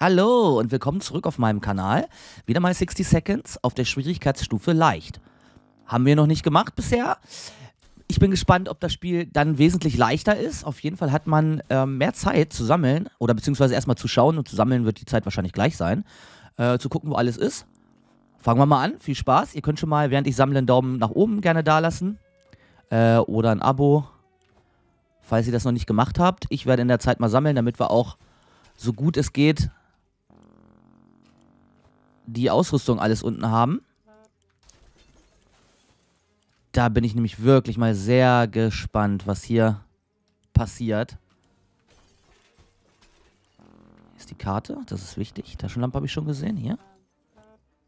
Hallo und willkommen zurück auf meinem Kanal. Wieder mal 60 Seconds auf der Schwierigkeitsstufe leicht. Haben wir noch nicht gemacht bisher. Ich bin gespannt, ob das Spiel dann wesentlich leichter ist. Auf jeden Fall hat man äh, mehr Zeit zu sammeln oder beziehungsweise erstmal zu schauen und zu sammeln wird die Zeit wahrscheinlich gleich sein. Äh, zu gucken, wo alles ist. Fangen wir mal an. Viel Spaß. Ihr könnt schon mal, während ich sammle, einen Daumen nach oben gerne dalassen äh, oder ein Abo falls ihr das noch nicht gemacht habt. Ich werde in der Zeit mal sammeln, damit wir auch so gut es geht die Ausrüstung alles unten haben. Da bin ich nämlich wirklich mal sehr gespannt, was hier passiert. Hier Ist die Karte, das ist wichtig. Taschenlampe habe ich schon gesehen, hier.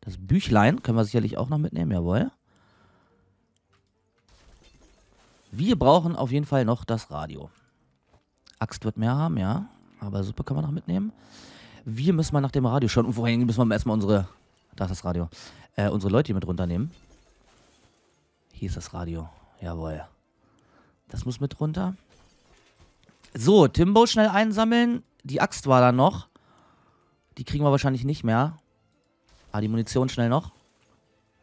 Das Büchlein können wir sicherlich auch noch mitnehmen, jawohl. Wir brauchen auf jeden Fall noch das Radio. Axt wird mehr haben, ja. Aber Suppe können wir noch mitnehmen. Wir müssen mal nach dem Radio schauen. Und vorhin müssen wir erstmal unsere. Da ist das Radio. Äh, unsere Leute hier mit runternehmen. Hier ist das Radio. Jawohl. Das muss mit runter. So, Timbo schnell einsammeln. Die Axt war da noch. Die kriegen wir wahrscheinlich nicht mehr. Ah, die Munition schnell noch.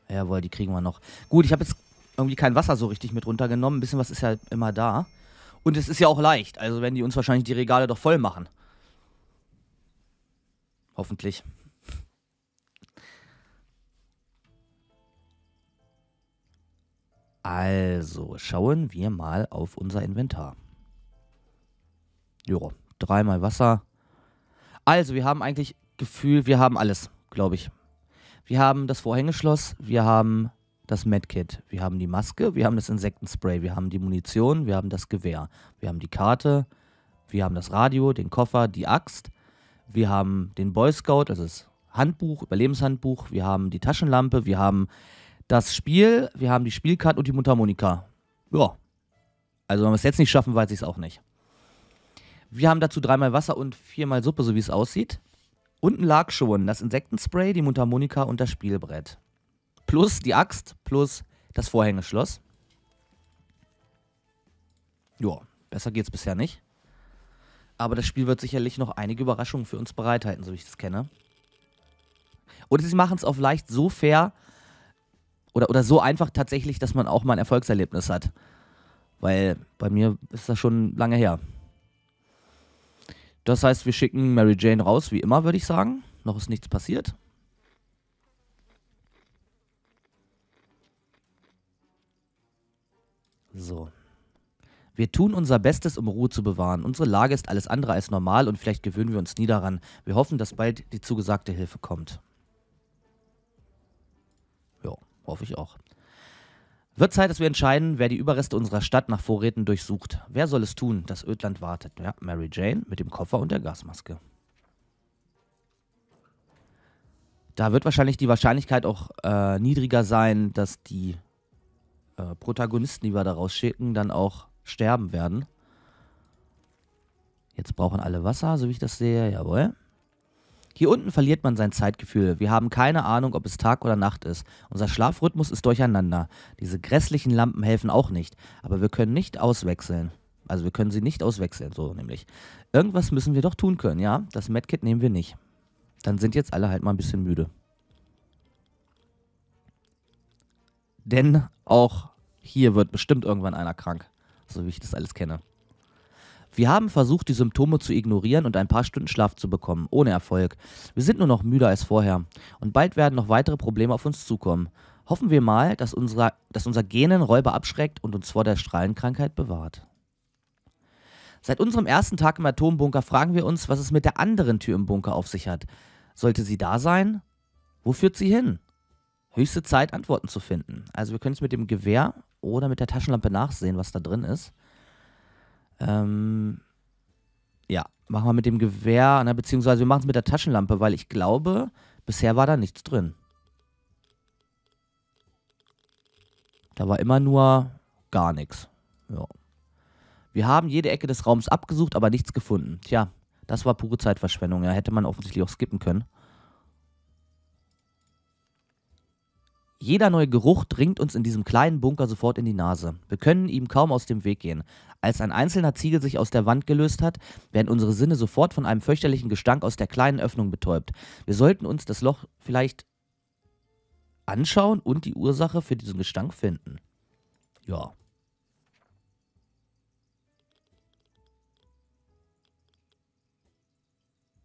Jawohl, die kriegen wir noch. Gut, ich habe jetzt irgendwie kein Wasser so richtig mit runtergenommen. Ein bisschen was ist ja immer da. Und es ist ja auch leicht. Also werden die uns wahrscheinlich die Regale doch voll machen. Hoffentlich. Also, schauen wir mal auf unser Inventar. Jo, dreimal Wasser. Also, wir haben eigentlich Gefühl, wir haben alles, glaube ich. Wir haben das Vorhängeschloss, wir haben das Medkit, wir haben die Maske, wir haben das Insektenspray, wir haben die Munition, wir haben das Gewehr, wir haben die Karte, wir haben das Radio, den Koffer, die Axt, wir haben den Boy Scout, also das Handbuch, Überlebenshandbuch, wir haben die Taschenlampe, wir haben das Spiel, wir haben die Spielkarte und die Mundharmonika. Ja. Also wenn wir es jetzt nicht schaffen, weiß ich es auch nicht. Wir haben dazu dreimal Wasser und viermal Suppe, so wie es aussieht. Unten lag schon das Insektenspray, die Mundharmonika und das Spielbrett plus die Axt plus das Vorhängeschloss. Ja, besser geht's bisher nicht. Aber das Spiel wird sicherlich noch einige Überraschungen für uns bereithalten, so wie ich das kenne. Oder sie machen es auch leicht so fair oder, oder so einfach tatsächlich, dass man auch mal ein Erfolgserlebnis hat. Weil bei mir ist das schon lange her. Das heißt, wir schicken Mary Jane raus, wie immer, würde ich sagen. Noch ist nichts passiert. So. Wir tun unser Bestes, um Ruhe zu bewahren. Unsere Lage ist alles andere als normal und vielleicht gewöhnen wir uns nie daran. Wir hoffen, dass bald die zugesagte Hilfe kommt. Ja, hoffe ich auch. Wird Zeit, dass wir entscheiden, wer die Überreste unserer Stadt nach Vorräten durchsucht. Wer soll es tun? Das Ödland wartet. Ja, Mary Jane mit dem Koffer und der Gasmaske. Da wird wahrscheinlich die Wahrscheinlichkeit auch äh, niedriger sein, dass die äh, Protagonisten, die wir da rausschicken, dann auch sterben werden. Jetzt brauchen alle Wasser, so wie ich das sehe. Jawohl. Hier unten verliert man sein Zeitgefühl. Wir haben keine Ahnung, ob es Tag oder Nacht ist. Unser Schlafrhythmus ist durcheinander. Diese grässlichen Lampen helfen auch nicht. Aber wir können nicht auswechseln. Also wir können sie nicht auswechseln, so nämlich. Irgendwas müssen wir doch tun können, ja? Das Medkit nehmen wir nicht. Dann sind jetzt alle halt mal ein bisschen müde. denn auch hier wird bestimmt irgendwann einer krank, so wie ich das alles kenne. Wir haben versucht, die Symptome zu ignorieren und ein paar Stunden Schlaf zu bekommen, ohne Erfolg. Wir sind nur noch müder als vorher und bald werden noch weitere Probleme auf uns zukommen. Hoffen wir mal, dass, unser, dass unser Genen Räuber abschreckt und uns vor der Strahlenkrankheit bewahrt. Seit unserem ersten Tag im Atombunker fragen wir uns, was es mit der anderen Tür im Bunker auf sich hat. Sollte sie da sein? Wo führt sie hin? höchste Zeit, Antworten zu finden. Also wir können es mit dem Gewehr oder mit der Taschenlampe nachsehen, was da drin ist. Ähm, ja, machen wir mit dem Gewehr, na, ne, beziehungsweise wir machen es mit der Taschenlampe, weil ich glaube, bisher war da nichts drin. Da war immer nur gar nichts. Ja. Wir haben jede Ecke des Raums abgesucht, aber nichts gefunden. Tja, das war pure Zeitverschwendung. Ja, hätte man offensichtlich auch skippen können. Jeder neue Geruch dringt uns in diesem kleinen Bunker sofort in die Nase. Wir können ihm kaum aus dem Weg gehen. Als ein einzelner Ziegel sich aus der Wand gelöst hat, werden unsere Sinne sofort von einem fürchterlichen Gestank aus der kleinen Öffnung betäubt. Wir sollten uns das Loch vielleicht anschauen und die Ursache für diesen Gestank finden. Ja.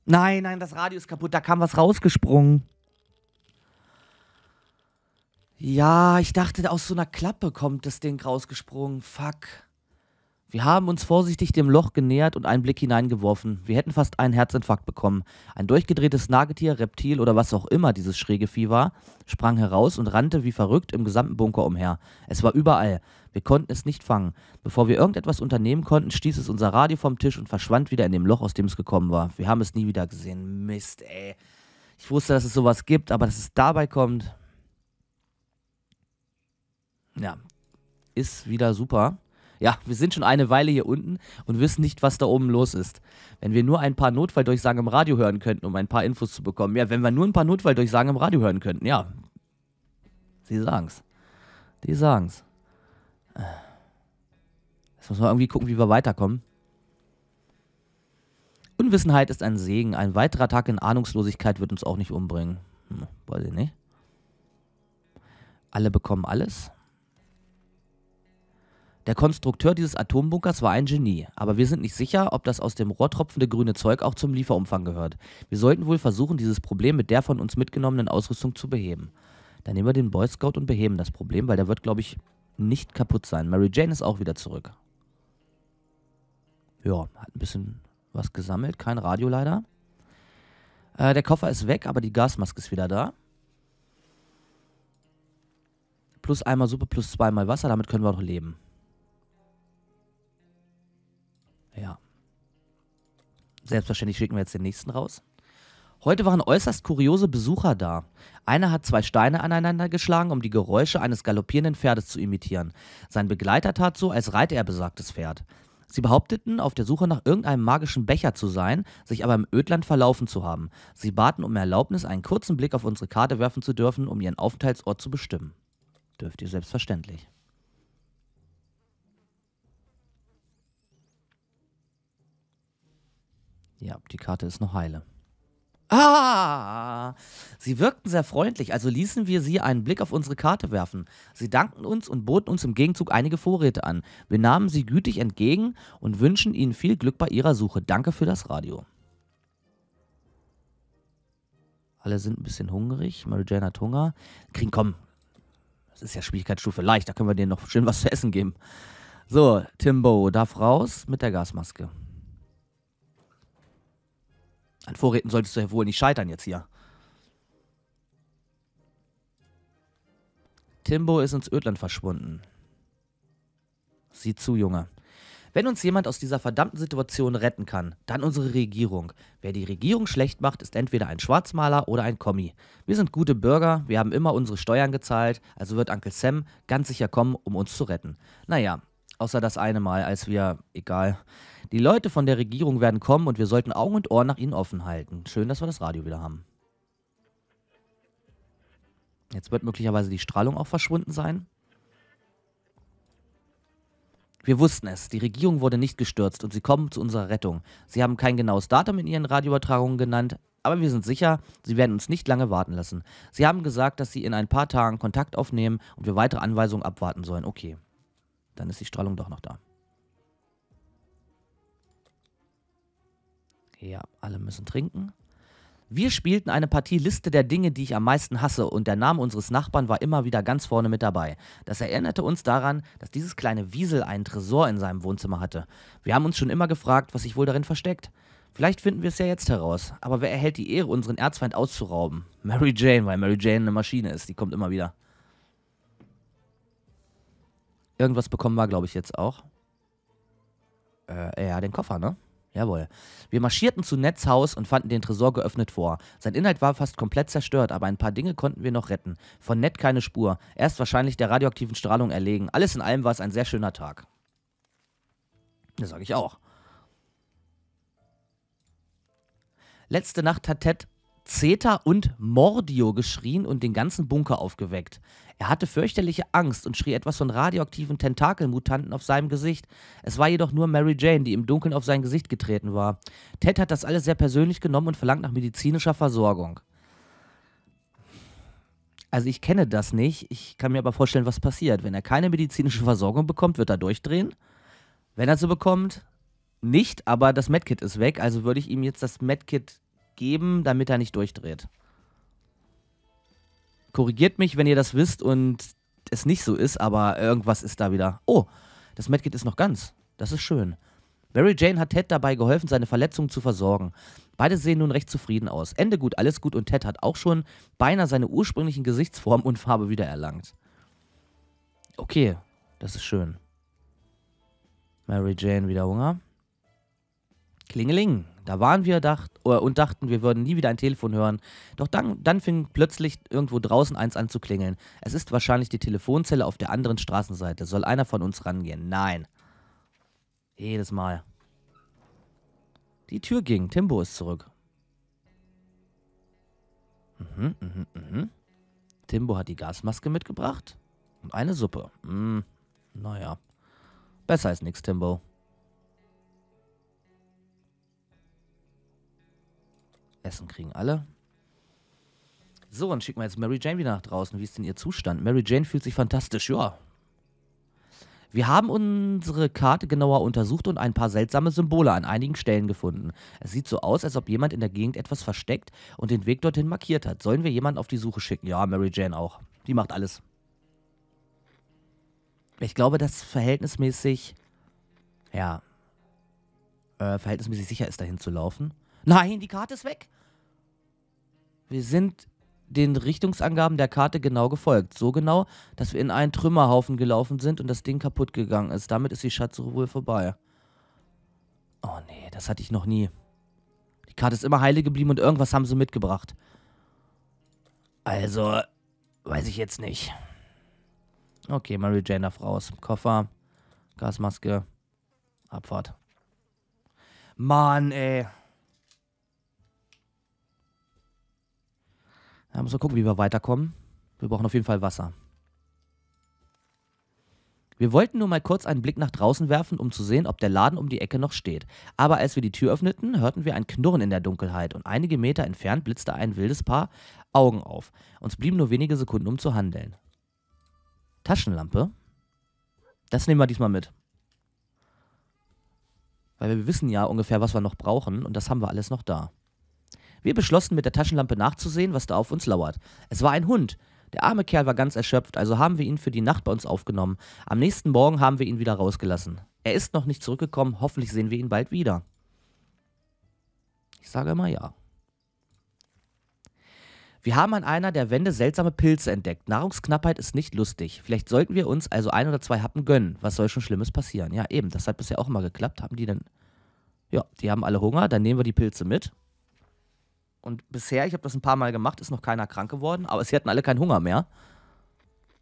Nein, nein, das Radio ist kaputt, da kam was rausgesprungen. Ja, ich dachte, aus so einer Klappe kommt das Ding rausgesprungen. Fuck. Wir haben uns vorsichtig dem Loch genähert und einen Blick hineingeworfen. Wir hätten fast einen Herzinfarkt bekommen. Ein durchgedrehtes Nagetier, Reptil oder was auch immer dieses schräge Vieh war, sprang heraus und rannte wie verrückt im gesamten Bunker umher. Es war überall. Wir konnten es nicht fangen. Bevor wir irgendetwas unternehmen konnten, stieß es unser Radio vom Tisch und verschwand wieder in dem Loch, aus dem es gekommen war. Wir haben es nie wieder gesehen. Mist, ey. Ich wusste, dass es sowas gibt, aber dass es dabei kommt. Ja, ist wieder super. Ja, wir sind schon eine Weile hier unten und wissen nicht, was da oben los ist. Wenn wir nur ein paar Notfalldurchsagen im Radio hören könnten, um ein paar Infos zu bekommen. Ja, wenn wir nur ein paar Notfalldurchsagen im Radio hören könnten, ja. Sie sagen's. Die sagen's. Jetzt muss man irgendwie gucken, wie wir weiterkommen. Unwissenheit ist ein Segen. Ein weiterer Tag in Ahnungslosigkeit wird uns auch nicht umbringen. Hm, weiß ich nicht. Alle bekommen alles. Der Konstrukteur dieses Atombunkers war ein Genie, aber wir sind nicht sicher, ob das aus dem Rohr tropfende grüne Zeug auch zum Lieferumfang gehört. Wir sollten wohl versuchen, dieses Problem mit der von uns mitgenommenen Ausrüstung zu beheben. Dann nehmen wir den Boy Scout und beheben das Problem, weil der wird, glaube ich, nicht kaputt sein. Mary Jane ist auch wieder zurück. Ja, hat ein bisschen was gesammelt, kein Radio leider. Äh, der Koffer ist weg, aber die Gasmaske ist wieder da plus einmal Suppe plus zweimal Wasser, damit können wir auch leben. Ja. Selbstverständlich schicken wir jetzt den nächsten raus. Heute waren äußerst kuriose Besucher da. Einer hat zwei Steine aneinander geschlagen, um die Geräusche eines galoppierenden Pferdes zu imitieren. Sein Begleiter tat so, als reite er besagtes Pferd. Sie behaupteten, auf der Suche nach irgendeinem magischen Becher zu sein, sich aber im Ödland verlaufen zu haben. Sie baten um Erlaubnis, einen kurzen Blick auf unsere Karte werfen zu dürfen, um ihren Aufenthaltsort zu bestimmen. Dürft ihr selbstverständlich. Ja, die Karte ist noch heile. Ah! Sie wirkten sehr freundlich, also ließen wir sie einen Blick auf unsere Karte werfen. Sie dankten uns und boten uns im Gegenzug einige Vorräte an. Wir nahmen sie gütig entgegen und wünschen ihnen viel Glück bei ihrer Suche. Danke für das Radio. Alle sind ein bisschen hungrig. Mary Jane hat Hunger. Kriegen, komm. Das ist ja Schwierigkeitsstufe leicht. Da können wir denen noch schön was zu essen geben. So, Timbo darf raus mit der Gasmaske. An Vorräten solltest du ja wohl nicht scheitern jetzt hier. Timbo ist ins Ödland verschwunden. Sieh zu, Junge. Wenn uns jemand aus dieser verdammten Situation retten kann, dann unsere Regierung. Wer die Regierung schlecht macht, ist entweder ein Schwarzmaler oder ein Kommi. Wir sind gute Bürger, wir haben immer unsere Steuern gezahlt, also wird Uncle Sam ganz sicher kommen, um uns zu retten. Naja, außer das eine Mal, als wir, egal, die Leute von der Regierung werden kommen und wir sollten Augen und Ohren nach ihnen offen halten. Schön, dass wir das Radio wieder haben. Jetzt wird möglicherweise die Strahlung auch verschwunden sein. Wir wussten es, die Regierung wurde nicht gestürzt und sie kommen zu unserer Rettung. Sie haben kein genaues Datum in ihren Radioübertragungen genannt, aber wir sind sicher, sie werden uns nicht lange warten lassen. Sie haben gesagt, dass sie in ein paar Tagen Kontakt aufnehmen und wir weitere Anweisungen abwarten sollen. Okay, dann ist die Strahlung doch noch da. Ja, alle müssen trinken. Wir spielten eine Partie Liste der Dinge, die ich am meisten hasse, und der Name unseres Nachbarn war immer wieder ganz vorne mit dabei. Das erinnerte uns daran, dass dieses kleine Wiesel einen Tresor in seinem Wohnzimmer hatte. Wir haben uns schon immer gefragt, was sich wohl darin versteckt. Vielleicht finden wir es ja jetzt heraus, aber wer erhält die Ehre, unseren Erzfeind auszurauben? Mary Jane, weil Mary Jane eine Maschine ist, die kommt immer wieder. Irgendwas bekommen wir, glaube ich, jetzt auch. Äh, ja, den Koffer, ne? Jawohl. Wir marschierten zu Neds Haus und fanden den Tresor geöffnet vor. Sein Inhalt war fast komplett zerstört, aber ein paar Dinge konnten wir noch retten. Von Nett keine Spur. Er ist wahrscheinlich der radioaktiven Strahlung erlegen. Alles in allem war es ein sehr schöner Tag. Das sage ich auch. Letzte Nacht hat Ted Zeta und Mordio geschrien und den ganzen Bunker aufgeweckt. Er hatte fürchterliche Angst und schrie etwas von radioaktiven Tentakelmutanten auf seinem Gesicht. Es war jedoch nur Mary Jane, die im Dunkeln auf sein Gesicht getreten war. Ted hat das alles sehr persönlich genommen und verlangt nach medizinischer Versorgung. Also ich kenne das nicht, ich kann mir aber vorstellen, was passiert. Wenn er keine medizinische Versorgung bekommt, wird er durchdrehen. Wenn er sie bekommt, nicht, aber das Medkit ist weg, also würde ich ihm jetzt das Medkit geben, damit er nicht durchdreht. Korrigiert mich, wenn ihr das wisst und es nicht so ist, aber irgendwas ist da wieder. Oh, das Medkit ist noch ganz. Das ist schön. Mary Jane hat Ted dabei geholfen, seine Verletzungen zu versorgen. Beide sehen nun recht zufrieden aus. Ende gut, alles gut und Ted hat auch schon beinahe seine ursprünglichen Gesichtsform und Farbe wiedererlangt. Okay, das ist schön. Mary Jane wieder Hunger. Klingeling. Da waren wir dacht, und dachten, wir würden nie wieder ein Telefon hören. Doch dann, dann fing plötzlich irgendwo draußen eins an zu klingeln. Es ist wahrscheinlich die Telefonzelle auf der anderen Straßenseite. Soll einer von uns rangehen? Nein. Jedes Mal. Die Tür ging. Timbo ist zurück. Mhm, mhm, mhm. Timbo hat die Gasmaske mitgebracht und eine Suppe. Mhm. Naja. Besser als nichts, Timbo. Essen kriegen alle. So, dann schicken wir jetzt Mary Jane wieder nach draußen. Wie ist denn ihr Zustand? Mary Jane fühlt sich fantastisch, ja. Wir haben unsere Karte genauer untersucht und ein paar seltsame Symbole an einigen Stellen gefunden. Es sieht so aus, als ob jemand in der Gegend etwas versteckt und den Weg dorthin markiert hat. Sollen wir jemanden auf die Suche schicken? Ja, Mary Jane auch. Die macht alles. Ich glaube, dass verhältnismäßig, ja, äh, verhältnismäßig sicher ist, dahin zu laufen. Nein, die Karte ist weg. Wir sind den Richtungsangaben der Karte genau gefolgt. So genau, dass wir in einen Trümmerhaufen gelaufen sind und das Ding kaputt gegangen ist. Damit ist die Schatzsuche wohl vorbei. Oh nee, das hatte ich noch nie. Die Karte ist immer heile geblieben und irgendwas haben sie mitgebracht. Also, weiß ich jetzt nicht. Okay, Mary Jane darf raus. Koffer, Gasmaske, Abfahrt. Mann, ey. Da müssen wir gucken, wie wir weiterkommen. Wir brauchen auf jeden Fall Wasser. Wir wollten nur mal kurz einen Blick nach draußen werfen, um zu sehen, ob der Laden um die Ecke noch steht. Aber als wir die Tür öffneten, hörten wir ein Knurren in der Dunkelheit und einige Meter entfernt blitzte ein wildes Paar Augen auf. Uns blieben nur wenige Sekunden, um zu handeln. Taschenlampe? Das nehmen wir diesmal mit. Weil wir wissen ja ungefähr, was wir noch brauchen und das haben wir alles noch da. Wir beschlossen, mit der Taschenlampe nachzusehen, was da auf uns lauert. Es war ein Hund. Der arme Kerl war ganz erschöpft, also haben wir ihn für die Nacht bei uns aufgenommen. Am nächsten Morgen haben wir ihn wieder rausgelassen. Er ist noch nicht zurückgekommen, hoffentlich sehen wir ihn bald wieder. Ich sage mal ja. Wir haben an einer der Wände seltsame Pilze entdeckt. Nahrungsknappheit ist nicht lustig. Vielleicht sollten wir uns also ein oder zwei Happen gönnen. Was soll schon Schlimmes passieren? Ja, eben, das hat bisher auch mal geklappt. Haben die denn. Ja, die haben alle Hunger, dann nehmen wir die Pilze mit. Und bisher, ich habe das ein paar Mal gemacht, ist noch keiner krank geworden, aber sie hatten alle keinen Hunger mehr.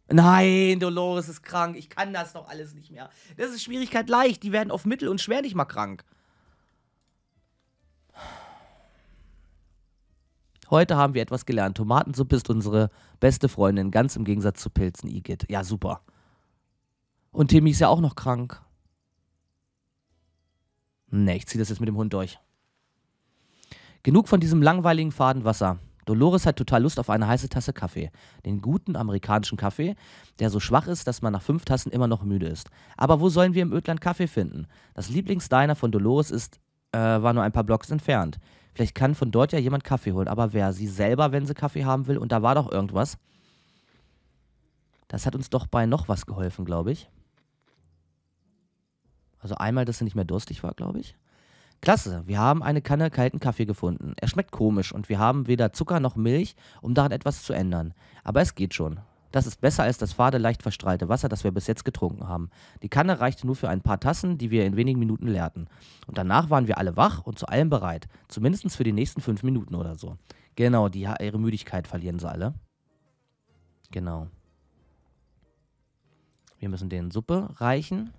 Nein, Dolores ist krank. Ich kann das doch alles nicht mehr. Das ist Schwierigkeit leicht. Die werden auf Mittel und Schwer nicht mal krank. Heute haben wir etwas gelernt. Tomatensuppe ist unsere beste Freundin, ganz im Gegensatz zu Pilzen, Igitt. Ja, super. Und Timmy ist ja auch noch krank. Ne, ich ziehe das jetzt mit dem Hund durch. Genug von diesem langweiligen faden Wasser. Dolores hat total Lust auf eine heiße Tasse Kaffee. Den guten amerikanischen Kaffee, der so schwach ist, dass man nach fünf Tassen immer noch müde ist. Aber wo sollen wir im Ödland Kaffee finden? Das Lieblingsdiner von Dolores ist, äh, war nur ein paar Blocks entfernt. Vielleicht kann von dort ja jemand Kaffee holen. Aber wer? Sie selber, wenn sie Kaffee haben will? Und da war doch irgendwas. Das hat uns doch bei noch was geholfen, glaube ich. Also einmal, dass sie nicht mehr durstig war, glaube ich. Klasse, wir haben eine Kanne kalten Kaffee gefunden. Er schmeckt komisch und wir haben weder Zucker noch Milch, um daran etwas zu ändern. Aber es geht schon. Das ist besser als das fade, leicht verstrahlte Wasser, das wir bis jetzt getrunken haben. Die Kanne reichte nur für ein paar Tassen, die wir in wenigen Minuten leerten. Und danach waren wir alle wach und zu allem bereit. Zumindest für die nächsten fünf Minuten oder so. Genau, die, ihre Müdigkeit verlieren sie alle. Genau. Wir müssen denen Suppe reichen.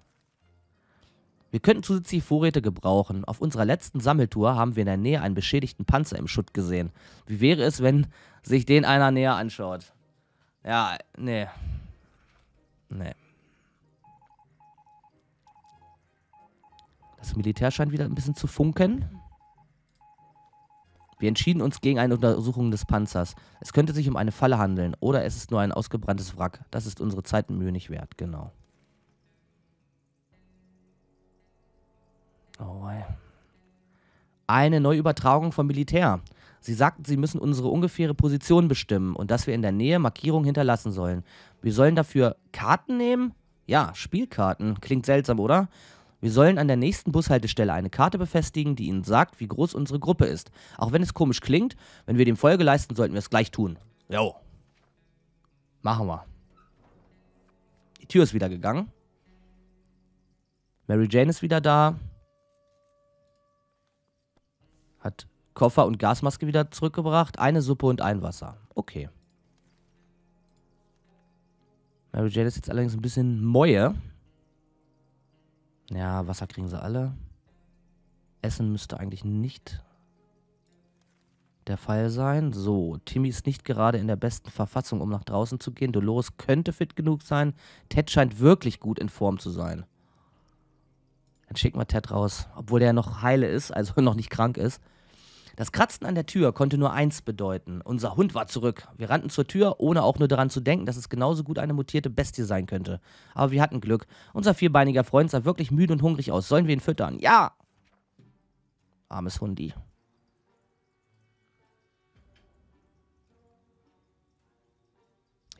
Wir könnten zusätzliche Vorräte gebrauchen. Auf unserer letzten Sammeltour haben wir in der Nähe einen beschädigten Panzer im Schutt gesehen. Wie wäre es, wenn sich den einer näher anschaut? Ja, nee. Nee. Das Militär scheint wieder ein bisschen zu funken. Wir entschieden uns gegen eine Untersuchung des Panzers. Es könnte sich um eine Falle handeln oder es ist nur ein ausgebranntes Wrack. Das ist unsere Zeit und Mühe nicht wert, genau. Oh, Eine Neuübertragung vom Militär. Sie sagten, sie müssen unsere ungefähre Position bestimmen und dass wir in der Nähe Markierungen hinterlassen sollen. Wir sollen dafür Karten nehmen? Ja, Spielkarten. Klingt seltsam, oder? Wir sollen an der nächsten Bushaltestelle eine Karte befestigen, die Ihnen sagt, wie groß unsere Gruppe ist. Auch wenn es komisch klingt, wenn wir dem Folge leisten, sollten wir es gleich tun. Jo. Machen wir. Die Tür ist wieder gegangen. Mary Jane ist wieder da. Koffer und Gasmaske wieder zurückgebracht. Eine Suppe und ein Wasser. Okay. Mary Jane ist jetzt allerdings ein bisschen Mäue. Ja, Wasser kriegen sie alle. Essen müsste eigentlich nicht der Fall sein. So, Timmy ist nicht gerade in der besten Verfassung, um nach draußen zu gehen. Dolores könnte fit genug sein. Ted scheint wirklich gut in Form zu sein. Dann schicken wir Ted raus, obwohl der ja noch heile ist, also noch nicht krank ist. Das Kratzen an der Tür konnte nur eins bedeuten. Unser Hund war zurück. Wir rannten zur Tür, ohne auch nur daran zu denken, dass es genauso gut eine mutierte Bestie sein könnte. Aber wir hatten Glück. Unser vierbeiniger Freund sah wirklich müde und hungrig aus. Sollen wir ihn füttern? Ja! Armes Hundi.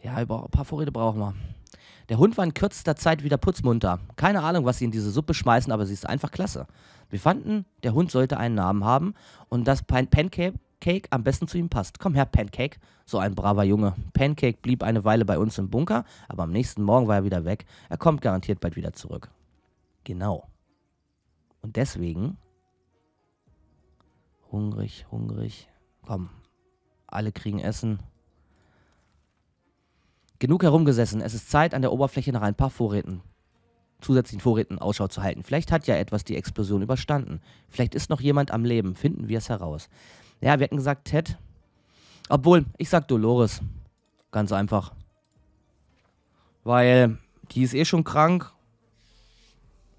Ja, ein paar Vorräte brauchen wir. Der Hund war in kürzester Zeit wieder putzmunter. Keine Ahnung, was sie in diese Suppe schmeißen, aber sie ist einfach klasse. Wir fanden, der Hund sollte einen Namen haben und dass Pan Pancake Cake am besten zu ihm passt. Komm her, Pancake. So ein braver Junge. Pancake blieb eine Weile bei uns im Bunker, aber am nächsten Morgen war er wieder weg. Er kommt garantiert bald wieder zurück. Genau. Und deswegen. Hungrig, hungrig. Komm. Alle kriegen Essen. Genug herumgesessen, es ist Zeit, an der Oberfläche nach ein paar Vorräten, zusätzlichen Vorräten Ausschau zu halten. Vielleicht hat ja etwas die Explosion überstanden. Vielleicht ist noch jemand am Leben. Finden wir es heraus. Ja, wir hätten gesagt Ted. Obwohl, ich sag Dolores. Ganz einfach. Weil die ist eh schon krank.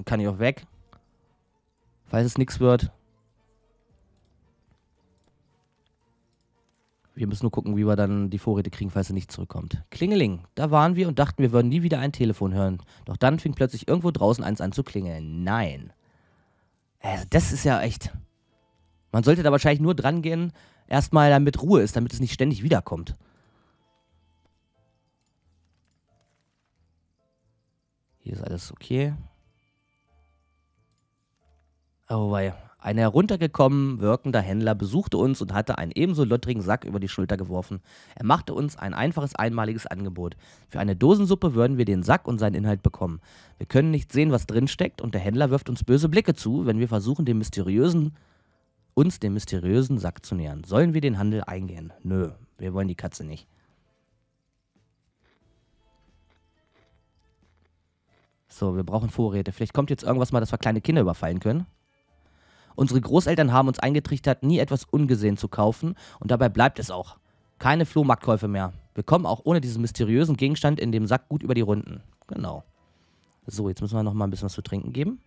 Kann ich auch weg. Falls es nichts wird, Wir müssen nur gucken, wie wir dann die Vorräte kriegen, falls er nicht zurückkommt. Klingeling, da waren wir und dachten, wir würden nie wieder ein Telefon hören. Doch dann fing plötzlich irgendwo draußen eins an zu klingeln. Nein. Also das ist ja echt. Man sollte da wahrscheinlich nur dran gehen, erstmal damit Ruhe ist, damit es nicht ständig wiederkommt. Hier ist alles okay. Oh, wei. Ein heruntergekommen wirkender Händler besuchte uns und hatte einen ebenso lottrigen Sack über die Schulter geworfen. Er machte uns ein einfaches einmaliges Angebot. Für eine Dosensuppe würden wir den Sack und seinen Inhalt bekommen. Wir können nicht sehen, was drin steckt und der Händler wirft uns böse Blicke zu, wenn wir versuchen, dem mysteriösen uns dem mysteriösen Sack zu nähern. Sollen wir den Handel eingehen? Nö, wir wollen die Katze nicht. So, wir brauchen Vorräte. Vielleicht kommt jetzt irgendwas mal, dass wir kleine Kinder überfallen können. Unsere Großeltern haben uns eingetrichtert, nie etwas ungesehen zu kaufen und dabei bleibt es auch. Keine Flohmarktkäufe mehr. Wir kommen auch ohne diesen mysteriösen Gegenstand in dem Sack gut über die Runden. Genau. So, jetzt müssen wir noch mal ein bisschen was zu trinken geben.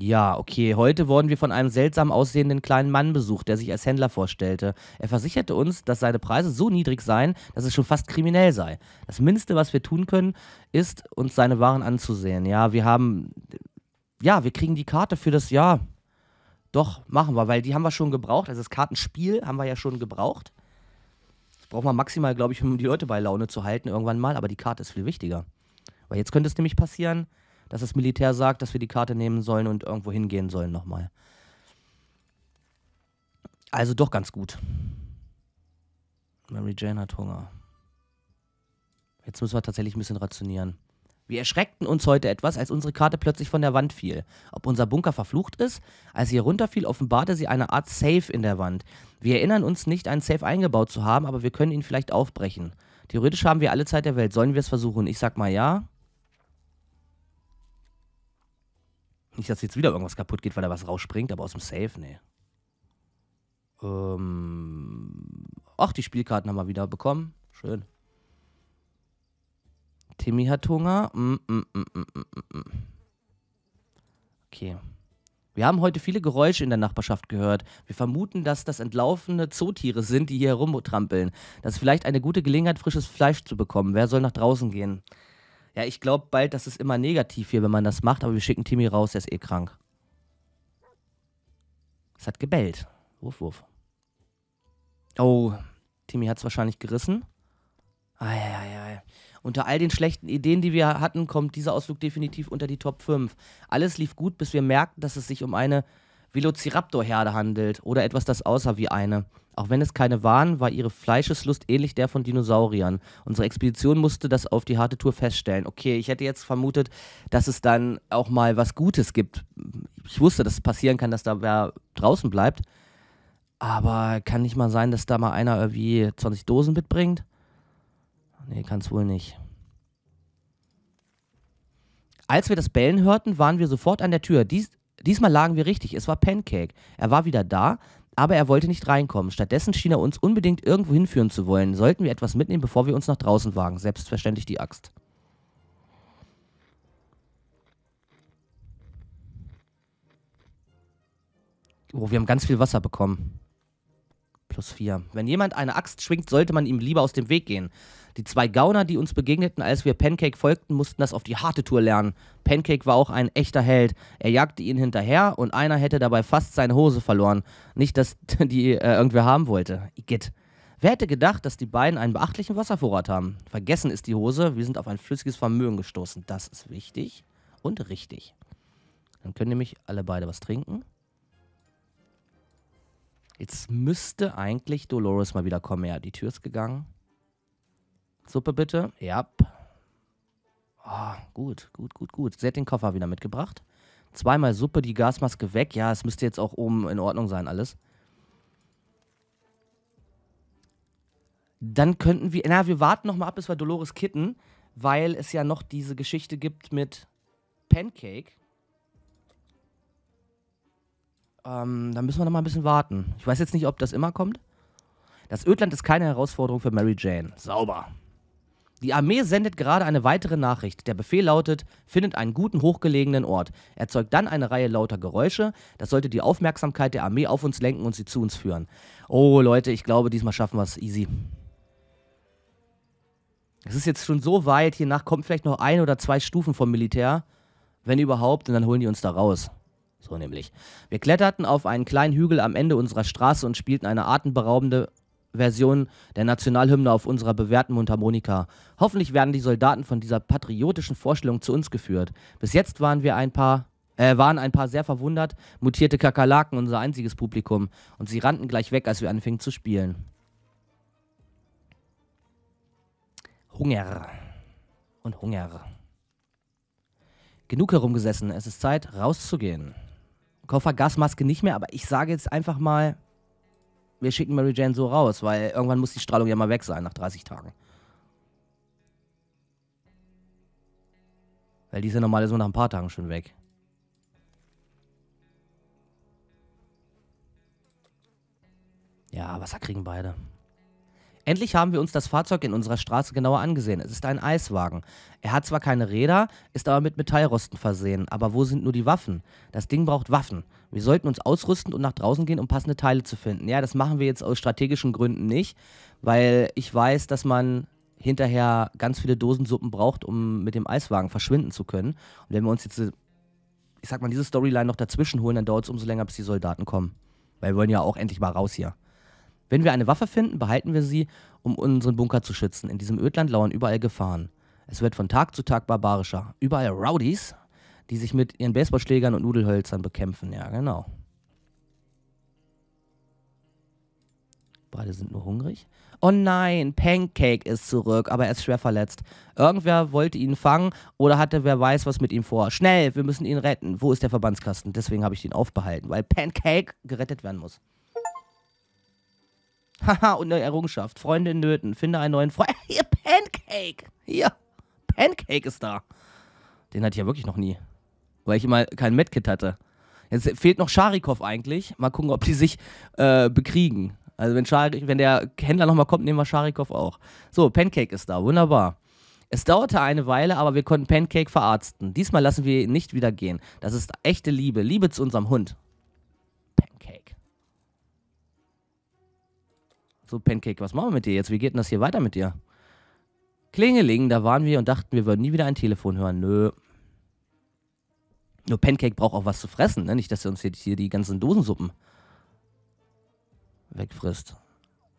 Ja, okay. Heute wurden wir von einem seltsam aussehenden kleinen Mann besucht, der sich als Händler vorstellte. Er versicherte uns, dass seine Preise so niedrig seien, dass es schon fast kriminell sei. Das Mindeste, was wir tun können, ist, uns seine Waren anzusehen. Ja, wir haben ja, wir kriegen die Karte für das Jahr. Doch, machen wir, weil die haben wir schon gebraucht. Also das Kartenspiel haben wir ja schon gebraucht. Das brauchen wir maximal, glaube ich, um die Leute bei Laune zu halten irgendwann mal, aber die Karte ist viel wichtiger. Weil jetzt könnte es nämlich passieren, dass das Militär sagt, dass wir die Karte nehmen sollen und irgendwo hingehen sollen nochmal. Also doch ganz gut. Mary Jane hat Hunger. Jetzt müssen wir tatsächlich ein bisschen rationieren. Wir erschreckten uns heute etwas, als unsere Karte plötzlich von der Wand fiel. Ob unser Bunker verflucht ist? Als sie runterfiel, offenbarte sie eine Art Safe in der Wand. Wir erinnern uns nicht, einen Safe eingebaut zu haben, aber wir können ihn vielleicht aufbrechen. Theoretisch haben wir alle Zeit der Welt. Sollen wir es versuchen? Ich sag mal ja. Nicht, dass jetzt wieder irgendwas kaputt geht, weil da was rausspringt, aber aus dem Safe, nee. Ähm. Ach, die Spielkarten haben wir wieder bekommen. Schön. Timmy hat Hunger. Mm, mm, mm, mm, mm, mm. okay. Wir haben heute viele Geräusche in der Nachbarschaft gehört. Wir vermuten, dass das entlaufene Zootiere sind, die hier herumtrampeln. Das ist vielleicht eine gute Gelegenheit, frisches Fleisch zu bekommen. Wer soll nach draußen gehen? Ja, ich glaube bald, das ist immer negativ hier, wenn man das macht, aber wir schicken Timmy raus, der ist eh krank. Es hat gebellt. Wurf, wurf. Oh, Timmy hat es wahrscheinlich gerissen. Eieiei. Ei, ei. Unter all den schlechten Ideen, die wir hatten, kommt dieser Ausflug definitiv unter die Top 5. Alles lief gut, bis wir merkten, dass es sich um eine Velociraptor-Herde handelt oder etwas, das aussah wie eine. Auch wenn es keine waren, war ihre Fleischeslust ähnlich der von Dinosauriern. Unsere Expedition musste das auf die harte Tour feststellen. Okay, ich hätte jetzt vermutet, dass es dann auch mal was Gutes gibt. Ich wusste, dass es passieren kann, dass da wer draußen bleibt. Aber kann nicht mal sein, dass da mal einer irgendwie 20 Dosen mitbringt? Nee, kann's wohl nicht. Als wir das Bellen hörten, waren wir sofort an der Tür. Dies, diesmal lagen wir richtig. Es war Pancake. Er war wieder da, aber er wollte nicht reinkommen. Stattdessen schien er uns unbedingt irgendwo hinführen zu wollen. Sollten wir etwas mitnehmen, bevor wir uns nach draußen wagen? Selbstverständlich die Axt. Oh, wir haben ganz viel Wasser bekommen. Plus vier. Wenn jemand eine Axt schwingt, sollte man ihm lieber aus dem Weg gehen. Die zwei Gauner, die uns begegneten, als wir Pancake folgten, mussten das auf die harte Tour lernen. Pancake war auch ein echter Held. Er jagte ihnen hinterher und einer hätte dabei fast seine Hose verloren. Nicht, dass die äh, irgendwer haben wollte. Igitt. Wer hätte gedacht, dass die beiden einen beachtlichen Wasservorrat haben? Vergessen ist die Hose, wir sind auf ein flüssiges Vermögen gestoßen. Das ist wichtig und richtig. Dann können nämlich alle beide was trinken. Jetzt müsste eigentlich Dolores mal wieder kommen. Ja, die Tür ist gegangen. Suppe bitte. Ja. Oh, gut, gut, gut, gut. Sie hat den Koffer wieder mitgebracht. Zweimal Suppe, die Gasmaske weg. Ja, es müsste jetzt auch oben in Ordnung sein, alles. Dann könnten wir. Na, wir warten nochmal ab, bis wir Dolores kitten, weil es ja noch diese Geschichte gibt mit Pancake. Ähm, dann müssen wir nochmal ein bisschen warten. Ich weiß jetzt nicht, ob das immer kommt. Das Ödland ist keine Herausforderung für Mary Jane. Sauber. Die Armee sendet gerade eine weitere Nachricht. Der Befehl lautet, findet einen guten, hochgelegenen Ort. Erzeugt dann eine Reihe lauter Geräusche. Das sollte die Aufmerksamkeit der Armee auf uns lenken und sie zu uns führen. Oh Leute, ich glaube, diesmal schaffen wir es easy. Es ist jetzt schon so weit, hiernach kommt vielleicht noch ein oder zwei Stufen vom Militär. Wenn überhaupt, und dann holen die uns da raus. So nämlich. Wir kletterten auf einen kleinen Hügel am Ende unserer Straße und spielten eine atemberaubende Version der Nationalhymne auf unserer bewährten Mundharmonika. Hoffentlich werden die Soldaten von dieser patriotischen Vorstellung zu uns geführt. Bis jetzt waren wir ein paar äh, waren ein paar sehr verwundert, mutierte Kakerlaken unser einziges Publikum und sie rannten gleich weg, als wir anfingen zu spielen. Hunger und Hunger. Genug herumgesessen, es ist Zeit, rauszugehen. Koffer, Gasmaske nicht mehr, aber ich sage jetzt einfach mal, wir schicken Mary Jane so raus, weil irgendwann muss die Strahlung ja mal weg sein nach 30 Tagen. Weil die ist ja normalerweise so nach ein paar Tagen schon weg. Ja, Wasser kriegen beide. Endlich haben wir uns das Fahrzeug in unserer Straße genauer angesehen. Es ist ein Eiswagen. Er hat zwar keine Räder, ist aber mit Metallrosten versehen. Aber wo sind nur die Waffen? Das Ding braucht Waffen. Wir sollten uns ausrüsten und nach draußen gehen, um passende Teile zu finden. Ja, das machen wir jetzt aus strategischen Gründen nicht, weil ich weiß, dass man hinterher ganz viele Dosensuppen braucht, um mit dem Eiswagen verschwinden zu können. Und wenn wir uns jetzt, ich sag mal, diese Storyline noch dazwischen holen, dann dauert es umso länger, bis die Soldaten kommen. Weil wir wollen ja auch endlich mal raus hier. Wenn wir eine Waffe finden, behalten wir sie, um unseren Bunker zu schützen. In diesem Ödland lauern überall Gefahren. Es wird von Tag zu Tag barbarischer. Überall Rowdies, die sich mit ihren Baseballschlägern und Nudelhölzern bekämpfen. Ja, genau. Beide sind nur hungrig. Oh nein, Pancake ist zurück, aber er ist schwer verletzt. Irgendwer wollte ihn fangen oder hatte wer weiß was mit ihm vor. Schnell, wir müssen ihn retten. Wo ist der Verbandskasten? Deswegen habe ich ihn aufbehalten, weil Pancake gerettet werden muss. Haha, und eine Errungenschaft. Freunde in Nöten. Finde einen neuen Freund. Hier, Pancake. Hier, Pancake ist da. Den hatte ich ja wirklich noch nie. Weil ich immer kein Medkit hatte. Jetzt fehlt noch Scharikow eigentlich. Mal gucken, ob die sich äh, bekriegen. Also wenn, wenn der Händler nochmal kommt, nehmen wir Scharikow auch. So, Pancake ist da. Wunderbar. Es dauerte eine Weile, aber wir konnten Pancake verarzten. Diesmal lassen wir ihn nicht wieder gehen. Das ist echte Liebe. Liebe zu unserem Hund. Pancake. So, Pancake, was machen wir mit dir jetzt? Wie geht denn das hier weiter mit dir? Klingeling, da waren wir und dachten, wir würden nie wieder ein Telefon hören. Nö. Nur Pancake braucht auch was zu fressen, ne? Nicht, dass er uns jetzt hier die ganzen Dosensuppen wegfrisst.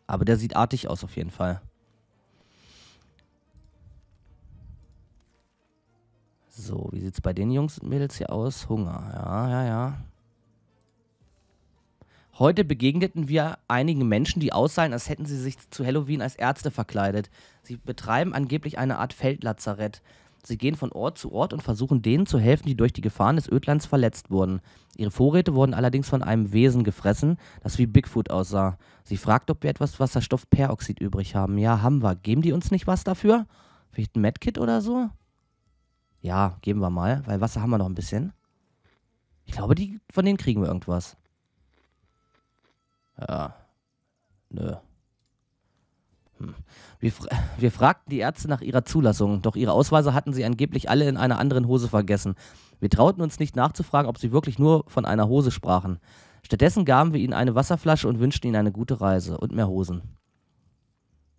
Aber der sieht artig aus auf jeden Fall. So, wie sieht's bei den Jungs und Mädels hier aus? Hunger. Ja, ja, ja. Heute begegneten wir einigen Menschen, die aussahen, als hätten sie sich zu Halloween als Ärzte verkleidet. Sie betreiben angeblich eine Art Feldlazarett. Sie gehen von Ort zu Ort und versuchen denen zu helfen, die durch die Gefahren des Ödlands verletzt wurden. Ihre Vorräte wurden allerdings von einem Wesen gefressen, das wie Bigfoot aussah. Sie fragt, ob wir etwas Wasserstoffperoxid übrig haben. Ja, haben wir. Geben die uns nicht was dafür? Vielleicht ein Medkit oder so? Ja, geben wir mal, weil Wasser haben wir noch ein bisschen. Ich glaube, die, von denen kriegen wir irgendwas. Ja. Nö. Hm. Wir, fra wir fragten die Ärzte nach ihrer Zulassung, doch ihre Ausweise hatten sie angeblich alle in einer anderen Hose vergessen. Wir trauten uns nicht nachzufragen, ob sie wirklich nur von einer Hose sprachen. Stattdessen gaben wir ihnen eine Wasserflasche und wünschten ihnen eine gute Reise und mehr Hosen.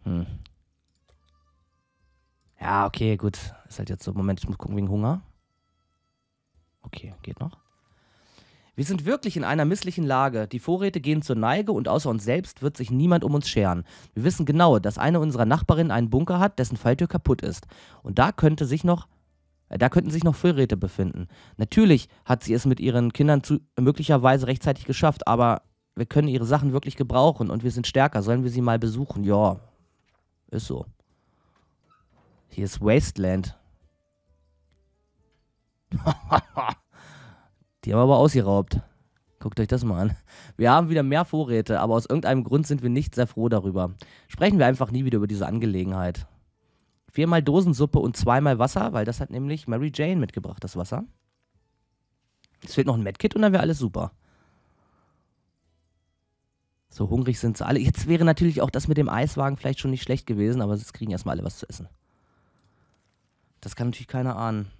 Hm. Ja, okay, gut. Ist halt jetzt so. Moment, ich muss gucken wegen Hunger. Okay, geht noch. Wir sind wirklich in einer misslichen Lage. Die Vorräte gehen zur Neige und außer uns selbst wird sich niemand um uns scheren. Wir wissen genau, dass eine unserer Nachbarinnen einen Bunker hat, dessen Falltür kaputt ist. Und da könnte sich noch äh, da könnten sich noch Vorräte befinden. Natürlich hat sie es mit ihren Kindern zu, möglicherweise rechtzeitig geschafft, aber wir können ihre Sachen wirklich gebrauchen und wir sind stärker. Sollen wir sie mal besuchen? Ja, ist so. Hier ist Wasteland. Die haben aber ausgeraubt. Guckt euch das mal an. Wir haben wieder mehr Vorräte, aber aus irgendeinem Grund sind wir nicht sehr froh darüber. Sprechen wir einfach nie wieder über diese Angelegenheit. Viermal Dosensuppe und zweimal Wasser, weil das hat nämlich Mary Jane mitgebracht, das Wasser. Es fehlt noch ein Medkit und dann wäre alles super. So hungrig sind sie alle. Jetzt wäre natürlich auch das mit dem Eiswagen vielleicht schon nicht schlecht gewesen, aber es kriegen erstmal alle was zu essen. Das kann natürlich keiner ahnen.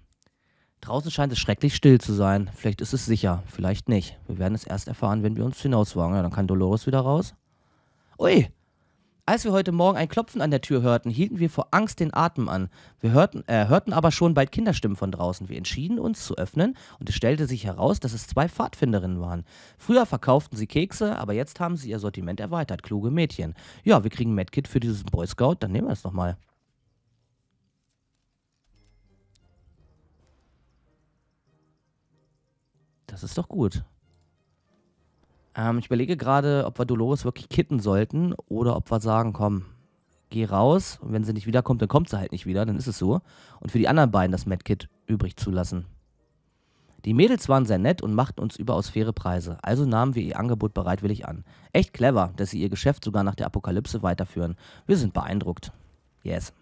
Draußen scheint es schrecklich still zu sein. Vielleicht ist es sicher, vielleicht nicht. Wir werden es erst erfahren, wenn wir uns hinauswagen. Ja, dann kann Dolores wieder raus. Ui! Als wir heute Morgen ein Klopfen an der Tür hörten, hielten wir vor Angst den Atem an. Wir hörten, äh, hörten aber schon bald Kinderstimmen von draußen. Wir entschieden uns zu öffnen und es stellte sich heraus, dass es zwei Pfadfinderinnen waren. Früher verkauften sie Kekse, aber jetzt haben sie ihr Sortiment erweitert. Kluge Mädchen. Ja, wir kriegen Medkit für dieses Boy Scout, dann nehmen wir es nochmal. Das ist doch gut. Ähm, ich überlege gerade, ob wir Dolores wirklich kitten sollten oder ob wir sagen, komm, geh raus und wenn sie nicht wiederkommt, dann kommt sie halt nicht wieder, dann ist es so. Und für die anderen beiden das Medkit übrig zu lassen. Die Mädels waren sehr nett und machten uns überaus faire Preise, also nahmen wir ihr Angebot bereitwillig an. Echt clever, dass sie ihr Geschäft sogar nach der Apokalypse weiterführen. Wir sind beeindruckt. Yes.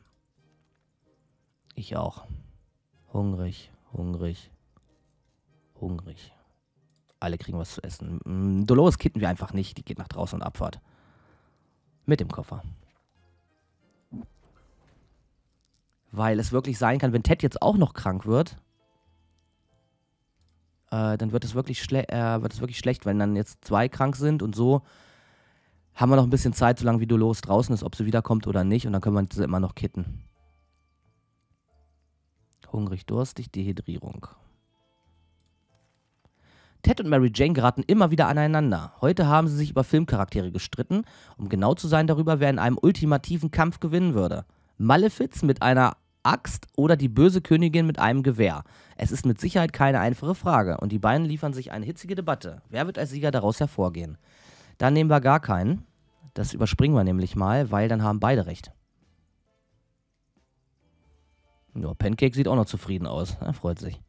Ich auch. Hungrig, hungrig, hungrig. Alle kriegen was zu essen. Mm, Dolores kitten wir einfach nicht. Die geht nach draußen und Abfahrt. Mit dem Koffer. Weil es wirklich sein kann, wenn Ted jetzt auch noch krank wird, äh, dann wird es, wirklich schle äh, wirklich schlecht, wenn dann jetzt zwei krank sind und so haben wir noch ein bisschen Zeit, solange wie Dolores draußen ist, ob sie wiederkommt oder nicht. Und dann können wir sie immer noch kitten. Hungrig, durstig, Dehydrierung. Ted und Mary Jane geraten immer wieder aneinander. Heute haben sie sich über Filmcharaktere gestritten, um genau zu sein darüber, wer in einem ultimativen Kampf gewinnen würde. Malefiz mit einer Axt oder die böse Königin mit einem Gewehr. Es ist mit Sicherheit keine einfache Frage und die beiden liefern sich eine hitzige Debatte. Wer wird als Sieger daraus hervorgehen? Da nehmen wir gar keinen. Das überspringen wir nämlich mal, weil dann haben beide recht. Ja, Pancake sieht auch noch zufrieden aus. Er freut sich.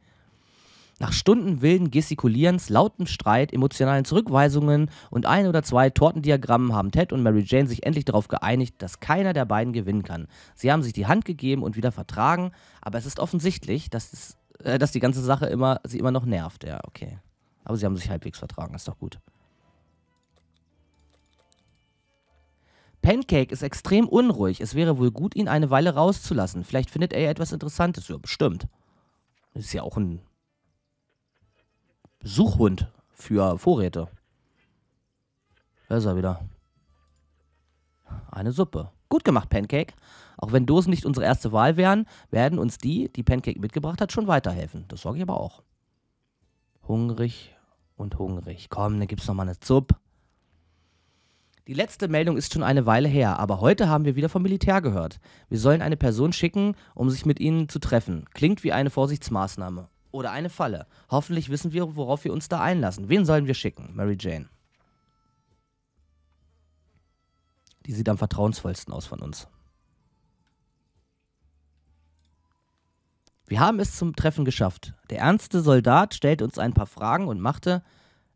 Nach Stunden wilden Gestikulierens, lautem Streit, emotionalen Zurückweisungen und ein oder zwei Tortendiagrammen haben Ted und Mary Jane sich endlich darauf geeinigt, dass keiner der beiden gewinnen kann. Sie haben sich die Hand gegeben und wieder vertragen, aber es ist offensichtlich, dass, es, äh, dass die ganze Sache immer, sie immer noch nervt. Ja, okay. Aber sie haben sich halbwegs vertragen, ist doch gut. Pancake ist extrem unruhig. Es wäre wohl gut, ihn eine Weile rauszulassen. Vielleicht findet er ja etwas Interessantes. Ja, bestimmt. Ist ja auch ein Suchhund für Vorräte. Da ist er wieder. Eine Suppe. Gut gemacht, Pancake. Auch wenn Dosen nicht unsere erste Wahl wären, werden uns die, die Pancake mitgebracht hat, schon weiterhelfen. Das sorge ich aber auch. Hungrig und hungrig. Komm, dann gibt's nochmal eine Zupp. Die letzte Meldung ist schon eine Weile her, aber heute haben wir wieder vom Militär gehört. Wir sollen eine Person schicken, um sich mit ihnen zu treffen. Klingt wie eine Vorsichtsmaßnahme. Oder eine Falle. Hoffentlich wissen wir, worauf wir uns da einlassen. Wen sollen wir schicken? Mary Jane. Die sieht am vertrauensvollsten aus von uns. Wir haben es zum Treffen geschafft. Der ernste Soldat stellte uns ein paar Fragen und machte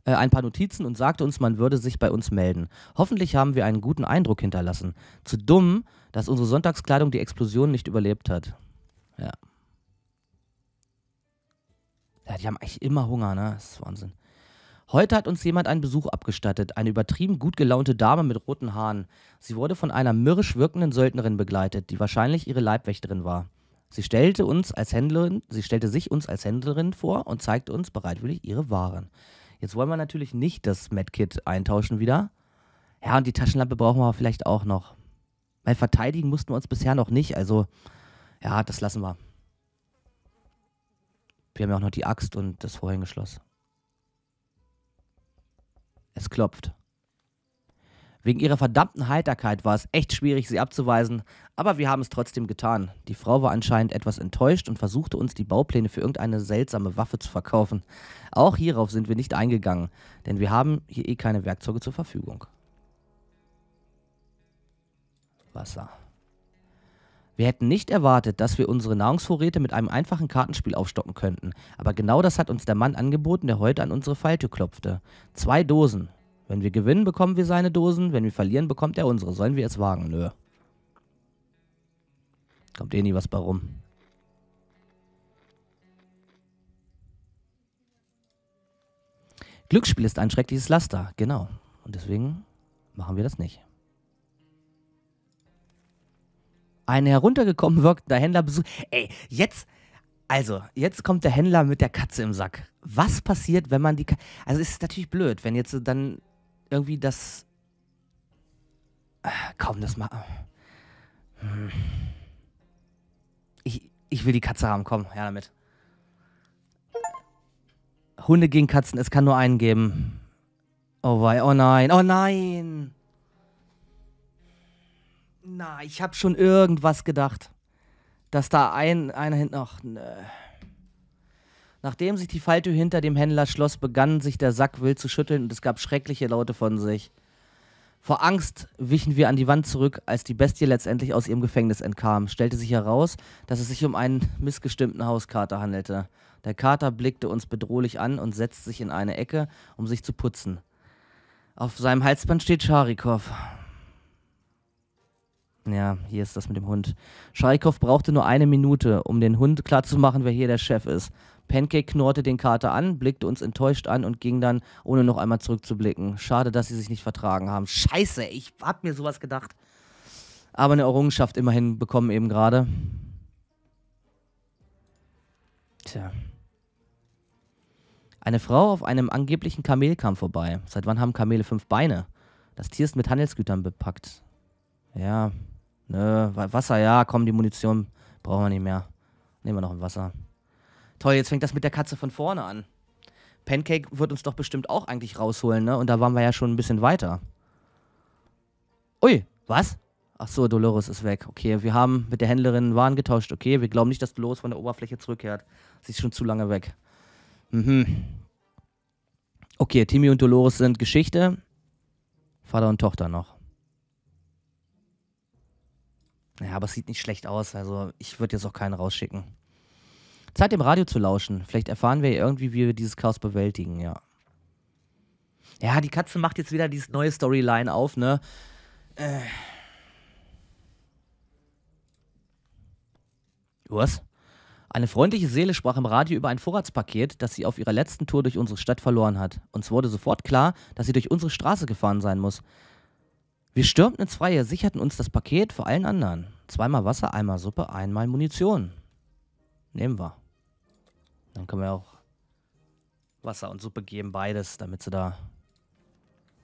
äh, ein paar Notizen und sagte uns, man würde sich bei uns melden. Hoffentlich haben wir einen guten Eindruck hinterlassen. Zu dumm, dass unsere Sonntagskleidung die Explosion nicht überlebt hat. Ja. Ja, die haben eigentlich immer Hunger, ne? Das ist Wahnsinn. Heute hat uns jemand einen Besuch abgestattet. Eine übertrieben gut gelaunte Dame mit roten Haaren. Sie wurde von einer mürrisch wirkenden Söldnerin begleitet, die wahrscheinlich ihre Leibwächterin war. Sie stellte uns als Händlerin, sie stellte sich uns als Händlerin vor und zeigte uns bereitwillig ihre Waren. Jetzt wollen wir natürlich nicht das Medkit eintauschen wieder. Ja, und die Taschenlampe brauchen wir vielleicht auch noch. Weil verteidigen mussten wir uns bisher noch nicht, also ja, das lassen wir. Wir haben ja auch noch die Axt und das Vorhängeschloss. Es klopft. Wegen ihrer verdammten Heiterkeit war es echt schwierig, sie abzuweisen, aber wir haben es trotzdem getan. Die Frau war anscheinend etwas enttäuscht und versuchte uns die Baupläne für irgendeine seltsame Waffe zu verkaufen. Auch hierauf sind wir nicht eingegangen, denn wir haben hier eh keine Werkzeuge zur Verfügung. Wasser. Wir hätten nicht erwartet, dass wir unsere Nahrungsvorräte mit einem einfachen Kartenspiel aufstocken könnten, aber genau das hat uns der Mann angeboten, der heute an unsere Falltür klopfte. Zwei Dosen. Wenn wir gewinnen, bekommen wir seine Dosen, wenn wir verlieren, bekommt er unsere. Sollen wir es wagen? Nö. Kommt eh nie was bei rum. Glücksspiel ist ein schreckliches Laster, genau. Und deswegen machen wir das nicht. ein heruntergekommen wirkender Händler besucht. Ey, jetzt, also, jetzt kommt der Händler mit der Katze im Sack. Was passiert, wenn man die Katze. Also, es ist natürlich blöd, wenn jetzt dann irgendwie das. Ah, komm, das mal. Hm. Ich, ich will die Katze haben, komm, her damit. Hunde gegen Katzen, es kann nur einen geben. Oh wei, oh nein, oh nein. Na, ich hab schon irgendwas gedacht. Dass da ein, einer hinten. noch. nö. Nachdem sich die Falltür hinter dem Händler schloss, begann sich der Sack wild zu schütteln und es gab schreckliche Laute von sich. Vor Angst wichen wir an die Wand zurück, als die Bestie letztendlich aus ihrem Gefängnis entkam. Stellte sich heraus, dass es sich um einen missgestimmten Hauskater handelte. Der Kater blickte uns bedrohlich an und setzte sich in eine Ecke, um sich zu putzen. Auf seinem Halsband steht Scharikow. Ja, hier ist das mit dem Hund. Scharikow brauchte nur eine Minute, um den Hund klarzumachen, wer hier der Chef ist. Pancake knurrte den Kater an, blickte uns enttäuscht an und ging dann, ohne noch einmal zurückzublicken. Schade, dass sie sich nicht vertragen haben. Scheiße, ich hab mir sowas gedacht. Aber eine Errungenschaft immerhin bekommen eben gerade. Tja. Eine Frau auf einem angeblichen Kamel kam vorbei. Seit wann haben Kamele fünf Beine? Das Tier ist mit Handelsgütern bepackt. Ja, Ne, Wasser, ja, komm, die Munition brauchen wir nicht mehr. Nehmen wir noch ein Wasser. Toll, jetzt fängt das mit der Katze von vorne an. Pancake wird uns doch bestimmt auch eigentlich rausholen, ne? Und da waren wir ja schon ein bisschen weiter. Ui, was? Ach so, Dolores ist weg. Okay, wir haben mit der Händlerin Waren getauscht. Okay, wir glauben nicht, dass Dolores von der Oberfläche zurückkehrt. Sie ist schon zu lange weg. Mhm. Okay, Timmy und Dolores sind Geschichte. Vater und Tochter noch. Ja, aber es sieht nicht schlecht aus. Also ich würde jetzt auch keinen rausschicken. Zeit, dem Radio zu lauschen. Vielleicht erfahren wir irgendwie, wie wir dieses Chaos bewältigen, ja. Ja, die Katze macht jetzt wieder dieses neue Storyline auf, ne? Äh. Was? Eine freundliche Seele sprach im Radio über ein Vorratspaket, das sie auf ihrer letzten Tour durch unsere Stadt verloren hat. Uns wurde sofort klar, dass sie durch unsere Straße gefahren sein muss. Wir stürmten ins Freie, sicherten uns das Paket vor allen anderen. Zweimal Wasser, einmal Suppe, einmal Munition. Nehmen wir. Dann können wir auch Wasser und Suppe geben, beides, damit sie da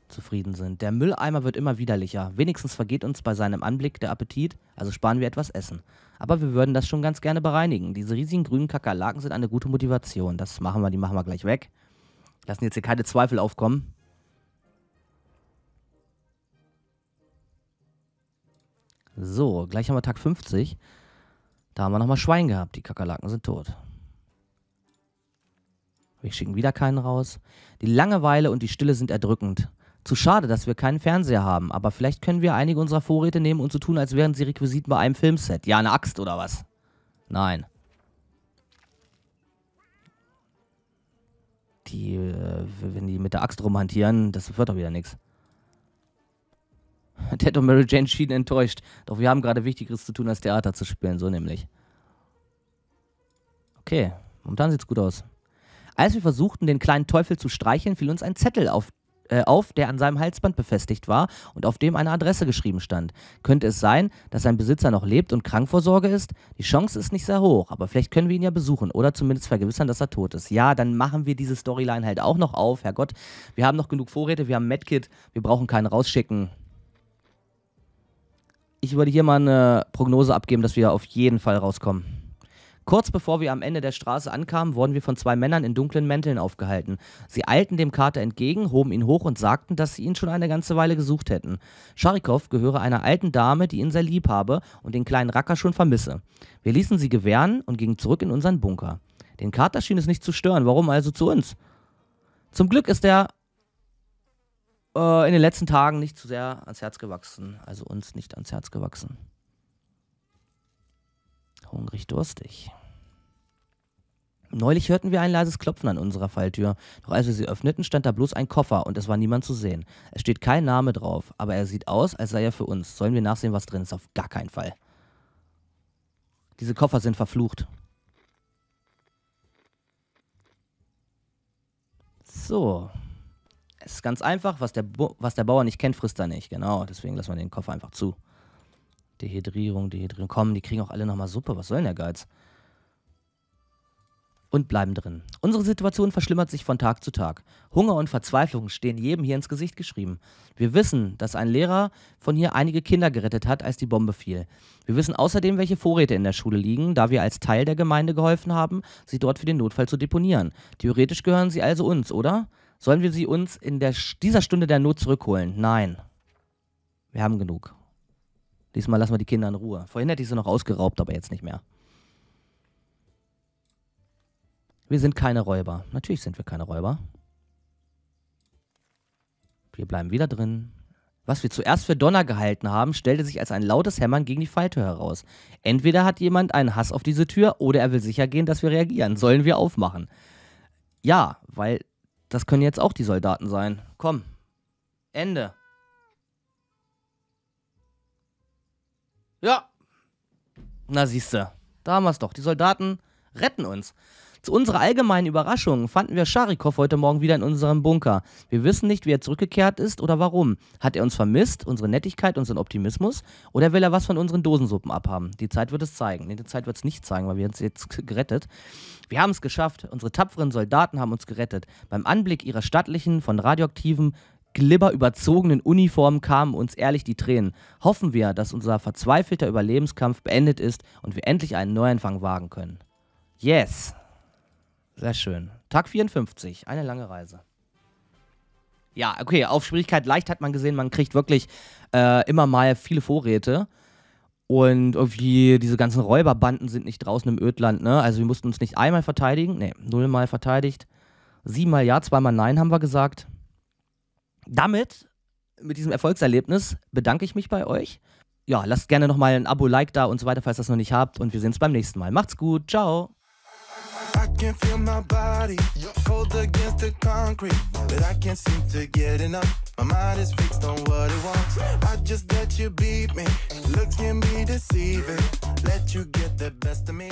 zufrieden sind. Der Mülleimer wird immer widerlicher. Wenigstens vergeht uns bei seinem Anblick der Appetit, also sparen wir etwas Essen. Aber wir würden das schon ganz gerne bereinigen. Diese riesigen grünen Kakerlaken sind eine gute Motivation. Das machen wir, die machen wir gleich weg. Lassen jetzt hier keine Zweifel aufkommen. So, gleich haben wir Tag 50. Da haben wir nochmal Schwein gehabt. Die Kakerlaken sind tot. Wir schicken wieder keinen raus. Die Langeweile und die Stille sind erdrückend. Zu schade, dass wir keinen Fernseher haben, aber vielleicht können wir einige unserer Vorräte nehmen und so tun, als wären sie Requisiten bei einem Filmset. Ja, eine Axt oder was? Nein. Die, äh, wenn die mit der Axt rumhantieren, das wird doch wieder nichts. Ted und Mary Jane schienen enttäuscht. Doch wir haben gerade Wichtigeres zu tun, als Theater zu spielen, so nämlich. Okay, momentan sieht's gut aus. Als wir versuchten, den kleinen Teufel zu streicheln, fiel uns ein Zettel auf, äh, auf, der an seinem Halsband befestigt war und auf dem eine Adresse geschrieben stand. Könnte es sein, dass sein Besitzer noch lebt und Krankvorsorge ist? Die Chance ist nicht sehr hoch, aber vielleicht können wir ihn ja besuchen oder zumindest vergewissern, dass er tot ist. Ja, dann machen wir diese Storyline halt auch noch auf. Herrgott, wir haben noch genug Vorräte, wir haben Medkit, wir brauchen keinen rausschicken ich würde hier mal eine Prognose abgeben, dass wir auf jeden Fall rauskommen. Kurz bevor wir am Ende der Straße ankamen, wurden wir von zwei Männern in dunklen Mänteln aufgehalten. Sie eilten dem Kater entgegen, hoben ihn hoch und sagten, dass sie ihn schon eine ganze Weile gesucht hätten. Scharikow gehöre einer alten Dame, die ihn sehr lieb habe und den kleinen Racker schon vermisse. Wir ließen sie gewähren und gingen zurück in unseren Bunker. Den Kater schien es nicht zu stören, warum also zu uns? Zum Glück ist er äh, in den letzten Tagen nicht zu sehr ans Herz gewachsen. Also uns nicht ans Herz gewachsen. Hungrig, durstig. Neulich hörten wir ein leises Klopfen an unserer Falltür, doch als wir sie öffneten, stand da bloß ein Koffer und es war niemand zu sehen. Es steht kein Name drauf, aber er sieht aus, als sei er für uns. Sollen wir nachsehen, was drin ist? Auf gar keinen Fall. Diese Koffer sind verflucht. So. Es ist ganz einfach, was der, was der Bauer nicht kennt, frisst er nicht. Genau, deswegen lassen wir den Koffer einfach zu. Dehydrierung, Dehydrierung. Komm, die kriegen auch alle nochmal Suppe. Was soll denn der Geiz? Und bleiben drin. Unsere Situation verschlimmert sich von Tag zu Tag. Hunger und Verzweiflung stehen jedem hier ins Gesicht geschrieben. Wir wissen, dass ein Lehrer von hier einige Kinder gerettet hat, als die Bombe fiel. Wir wissen außerdem, welche Vorräte in der Schule liegen, da wir als Teil der Gemeinde geholfen haben, sie dort für den Notfall zu deponieren. Theoretisch gehören sie also uns, oder? Sollen wir sie uns in der, dieser Stunde der Not zurückholen? Nein. Wir haben genug. Diesmal lassen wir die Kinder in Ruhe. Vorhin hätte ich sie noch ausgeraubt, aber jetzt nicht mehr. Wir sind keine Räuber. Natürlich sind wir keine Räuber. Wir bleiben wieder drin. Was wir zuerst für Donner gehalten haben, stellte sich als ein lautes Hämmern gegen die Falltür heraus. Entweder hat jemand einen Hass auf diese Tür oder er will sicher gehen, dass wir reagieren. Sollen wir aufmachen? Ja, weil das können jetzt auch die Soldaten sein. Komm. Ende. Ja. Na siehste, da haben wir's doch. Die Soldaten retten uns. Zu unserer allgemeinen Überraschung fanden wir Scharikow heute Morgen wieder in unserem Bunker. Wir wissen nicht, wie er zurückgekehrt ist oder warum. Hat er uns vermisst, unsere Nettigkeit, unseren Optimismus? Oder will er was von unseren Dosensuppen abhaben? Die Zeit wird es zeigen. Nee, die Zeit wird es nicht zeigen, weil wir uns jetzt gerettet. Wir haben es geschafft. Unsere tapferen Soldaten haben uns gerettet. Beim Anblick ihrer stattlichen, von radioaktiven Glibber überzogenen Uniformen kamen uns ehrlich die Tränen. Hoffen wir, dass unser verzweifelter Überlebenskampf beendet ist und wir endlich einen Neuanfang wagen können. Yes. Sehr schön. Tag 54, eine lange Reise. Ja, okay, auf Schwierigkeit leicht hat man gesehen, man kriegt wirklich äh, immer mal viele Vorräte. Und irgendwie diese ganzen Räuberbanden sind nicht draußen im Ödland, ne? Also wir mussten uns nicht einmal verteidigen, ne, nullmal verteidigt. Siebenmal ja, zweimal nein, haben wir gesagt. Damit, mit diesem Erfolgserlebnis, bedanke ich mich bei euch. Ja, lasst gerne nochmal ein Abo, Like da und so weiter, falls ihr das noch nicht habt. Und wir sehen uns beim nächsten Mal. Macht's gut, ciao. can feel my body cold against the concrete, but I can't seem to get enough. My mind is fixed on what it wants. I just let you beat me. Looks can be deceiving. Let you get the best of me.